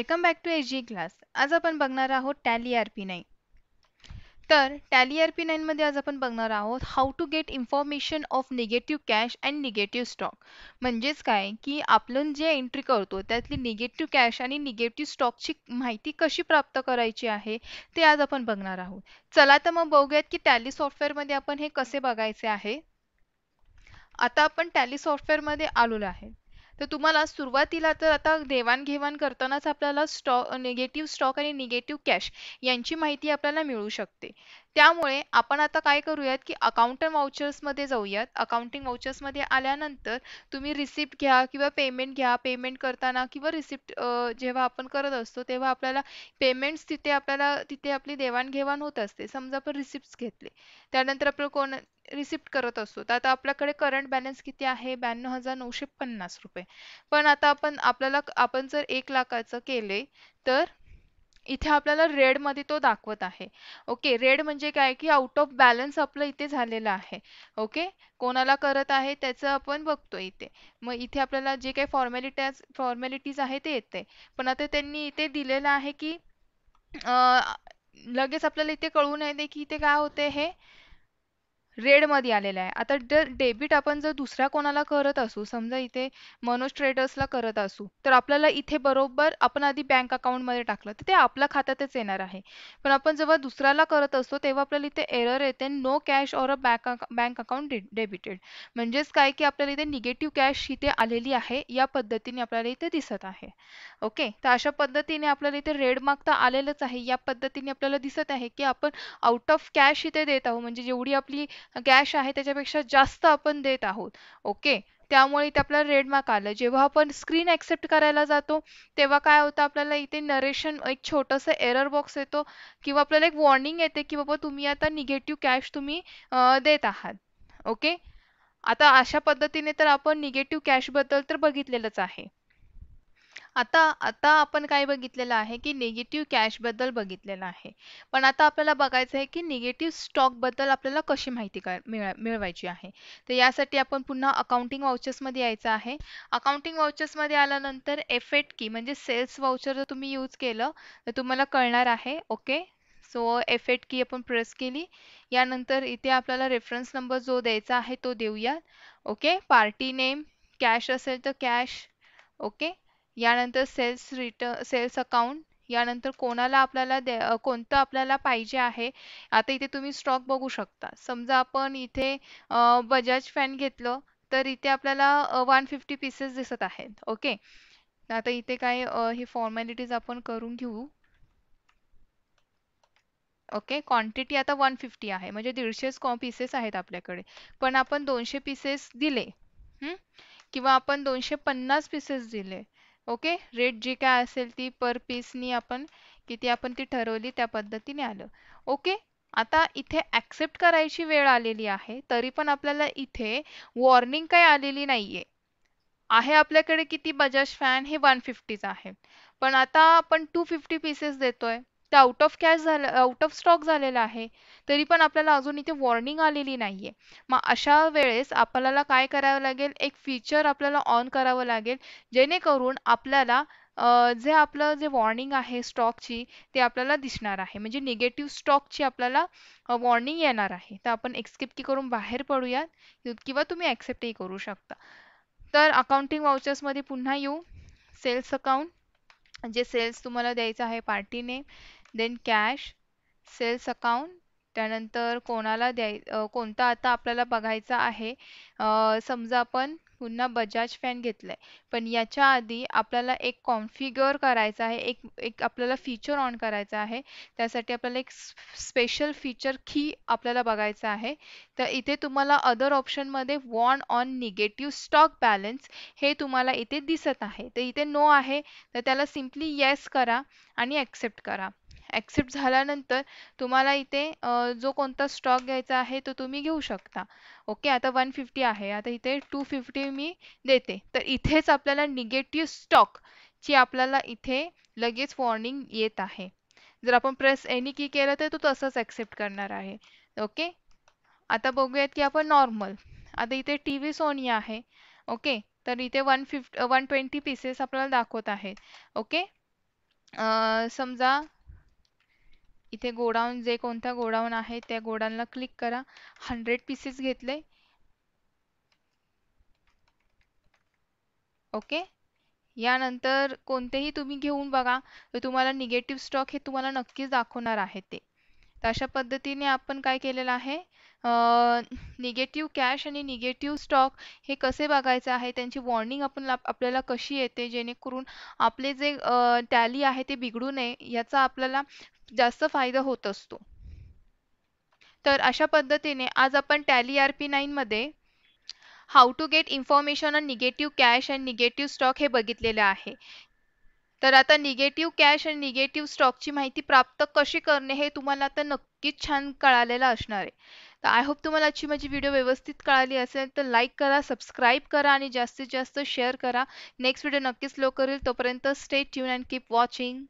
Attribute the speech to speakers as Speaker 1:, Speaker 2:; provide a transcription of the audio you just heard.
Speaker 1: welcome back to एजी जी class आज आपण बघणार आहोत टॅली आर पी नाईन तर टॅली आर पी नाईनमध्ये आज आपण बघणार आहोत how to get information of negative cash and negative stock म्हणजेच काय की आपण जे एंट्री करतो त्यातली निगेटिव्ह कॅश आणि निगेटिव्ह स्टॉकची माहिती कशी प्राप्त करायची आहे ते आज आपण बघणार आहोत चला तर मग बघूयात की टॅली सॉफ्टवेअरमध्ये आपण हे कसे बघायचे आहे आता आपण टॅली सॉफ्टवेअरमध्ये आलेलो आहे तर तुम्हाला सुरुवातीला तर आता देवाणघेवाण करतानाच आपल्याला स्टॉक निगेटिव्ह स्टॉक आणि निगेटिव्ह कॅश यांची माहिती आपल्याला मिळू शकते त्यामुळे आपण आता काय करूयात की अकाउंटंट मध्ये जाऊयात अकाउंटिंग व्हाउचर्समध्ये आल्यानंतर तुम्ही रिसिप्ट घ्या किंवा पेमेंट घ्या पेमेंट करताना किंवा रिसिप्ट जेव्हा आपण करत असतो तेव्हा आपल्याला पेमेंट्स तिथे आपल्याला तिथे आपली देवाणघेवाण होत असते समजा आपण रिसिप्ट्स घेतले त्यानंतर आपलं कोण रिसिप्ट करत असतो तर आता आपल्याकडे करंट बॅलन्स किती आहे ब्याण्णव हजार नऊशे पन्नास रुपये पण आता आपण आपल्याला आपण जर एक लाखाचं केले तर इथे आपल्याला रेड मध्ये तो दाखवत आहे ओके रेड म्हणजे काय की आउट ऑफ बॅलन्स आपलं इथे झालेलं आहे ओके कोणाला करत आहे त्याचं आपण बघतो इथे मग इथे आपल्याला जे काही फॉर्मॅलिटीज फॉर्मॅलिटीज आहे ते येते पण आता त्यांनी इथे दिलेलं आहे की लगेच आपल्याला इथे कळू नये की इथे काय होते हे रेडमध्ये आलेला आहे आता जर डेबिट आपण जर दुसऱ्या कोणाला करत असू समजा इथे मनोज ट्रेडर्सला करत असू तर आपल्याला इथे बरोबर आपण आधी बँक अकाउंटमध्ये टाकलं तर ते आपल्या खात्यातच येणार आहे पण आपण जेव्हा दुसऱ्याला करत असतो तेव्हा आपल्याला इथे एरर येते no cash or a bank bank account debited म्हणजेच काय की आपल्याला इथे निगेटिव्ह कॅश इथे आलेली आहे या पद्धतीने आपल्याला इथे दिसत आहे ओके तर अशा पद्धतीने आपल्याला इथे रेड मार्क तर आलेलंच आहे या पद्धतीने आपल्याला दिसत आहे की आपण आउट ऑफ कॅश इथे देत आहोत म्हणजे जेवढी आपली कॅश आहे त्याच्यापेक्षा जास्त आपण देत आहोत ओके त्यामुळे इथे आपल्याला रेड मार्क आलं जेव्हा आपण स्क्रीन ॲक्सेप्ट करायला जातो तेव्हा काय होतं आपल्याला इथे नरेशन एक छोटंसं एरर बॉक्स येतो किंवा आपल्याला एक वॉर्निंग येते की बाबा तुम्ही आता निगेटिव्ह कॅश तुम्ही देत आहात ओके आता अशा पद्धतीने तर आपण निगेटिव्ह कॅशबद्दल तर बघितलेलंच आहे आता आता आपण काय बघितलेलं आहे की निगेटिव्ह कॅशबद्दल बघितलेलं आहे पण आता आपल्याला बघायचं आहे की निगेटिव्ह स्टॉकबद्दल आपल्याला कशी माहिती काय मिळवायची आहे तर यासाठी आपण पुन्हा अकाउंटिंग वाउचर्समध्ये यायचं आहे अकाउंटिंग वाउचर्समध्ये आल्यानंतर एफेट की म्हणजे सेल्स वाउचर जर तुम्ही यूज केलं तर तुम्हाला कळणार आहे ओके सो एफेट की आपण प्रेस केली यानंतर इथे आपल्याला रेफरन्स नंबर जो द्यायचा आहे तो देऊयात ओके पार्टी नेम कॅश असेल तर कॅश ओके यानंतर सेल्स रिट सेल्स अकाउंट यानंतर कोणाला आपल्याला दे कोणतं आपल्याला पाहिजे आहे आता इथे तुम्ही स्टॉक बघू शकता समजा आपण इथे बजाज फॅन घेतलं तर इथे आपल्याला वन फिफ्टी पीसेस दिसत आहेत ओके आता इथे काय हे फॉर्मॅलिटीज आपण करून घेऊ ओके क्वांटिटी आता वन फिफ्टी आहे म्हणजे दीडशेच पीसेस आहेत आपल्याकडे पण आपण दोनशे पीसेस दिले किंवा आपण दोनशे पन्नास पीसेस दिले ओके रेट जी काय असेल ती पर पीसनी आपण किती आपण ती ठरवली त्या पद्धतीने आलं ओके आता इथे ॲक्सेप्ट करायची वेळ आलेली आहे तरी पण आपल्याला इथे वॉर्निंग काही आलेली नाहीये आहे आपल्याकडे किती बजाज फॅन हे वन फिफ्टीचं आहे पण आता आपण टू फिफ्टी पीसेस देतोय ते आउट ऑफ कॅश झालं आउट ऑफ स्टॉक झालेलं आहे तरी पण आपल्याला अजून इथे वॉर्निंग आलेली नाही आहे मग अशा वेळेस आपल्याला काय करावं लागेल एक फीचर आपल्याला ऑन करावं लागेल जेणेकरून आपल्याला जे आपलं जे वॉर्निंग आहे स्टॉकची ते आपल्याला दिसणार आहे म्हणजे निगेटिव्ह स्टॉकची आपल्याला वॉर्निंग येणार आहे तर आपण एक्सेप्ट करून बाहेर पडूयात किंवा तुम्ही ॲक्सेप्टही करू शकता तर अकाउंटिंग वाउचर्समध्ये पुन्हा येऊ सेल्स अकाउंट जे सेल्स तुम्हाला द्यायचं आहे पार्टीने देन कॅश सेल्स अकाउंट त्यानंतर कोणाला द्याय कोणता आता आपल्याला बघायचा आहे समजा आपण पुन्हा बजाज फॅन आहे पण याच्या आधी आपल्याला एक कॉन्फिगर करायचा आहे एक एक आपल्याला फीचर ऑन करायचा आहे त्यासाठी आपल्याला एक स्पेशल फीचर की आपल्याला बघायचा आहे तर इथे तुम्हाला अदर ऑप्शनमध्ये warn on negative stock balance हे तुम्हाला इथे दिसत आहे तर इथे नो आहे तर त्याला सिम्पली येस करा आणि ॲक्सेप्ट करा ॲक्सेप्ट झाल्यानंतर तुम्हाला इथे जो कोणता स्टॉक घ्यायचा आहे तो तुम्ही घेऊ शकता ओके आता वन फिफ्टी आहे आता इथे टू फिफ्टी मी देते तर इथेच आपल्याला निगेटिव्ह स्टॉक ची आपल्याला इथे लगेच वॉर्निंग येत आहे जर आपण प्रेस एनी की केलं तर तो तसंच ॲक्सेप्ट करणार आहे ओके आता बघूयात की आपण नॉर्मल आता इथे टी व्ही सोनी आहे ओके तर इथे one fifty one twenty pieces आपल्याला दाखवत आहेत ओके समजा इथे गोडाऊन जे कोणता गोडाऊन आहे त्या गोडाऊनला क्लिक करा हंड्रेड पीसेस घेतले ओके यानंतर कोणतेही तुम्ही घेऊन बघा तर तुम्हाला निगेटिव्ह स्टॉक हे तुम्हाला नक्कीच दाखवणार आहे ते तर अशा पद्धतीने आपण काय केलेलं आहे निगेटिव्ह कॅश आणि निगेटिव्ह स्टॉक हे कसे बघायचे आहे त्यांची वॉर्निंग आपण आपल्याला कशी येते जेणेकरून आपले जे टॅली आहे ते बिघडू नये याचा आपल्याला जास्त फायदा होत असतो तर अशा पद्धतीने आज आपण टॅली आर पी मध्ये how to get information on negative cash and negative stock हे बघितलेले आहे तर आता निगेटिव्ह कॅश आणि निगेटिव्ह स्टॉकची माहिती प्राप्त कशी करणे हे तुम्हाला आता नक्कीच छान कळालेलं असणार आहे तर आय होप तुम्हाला आजची माझी व्हिडिओ व्यवस्थित कळाली असेल तर लाईक करा सबस्क्राईब करा आणि जास्तीत जास्त शेअर करा नेक्स्ट व्हिडिओ नक्कीच लो करेल तोपर्यंत stay tuned and keep watching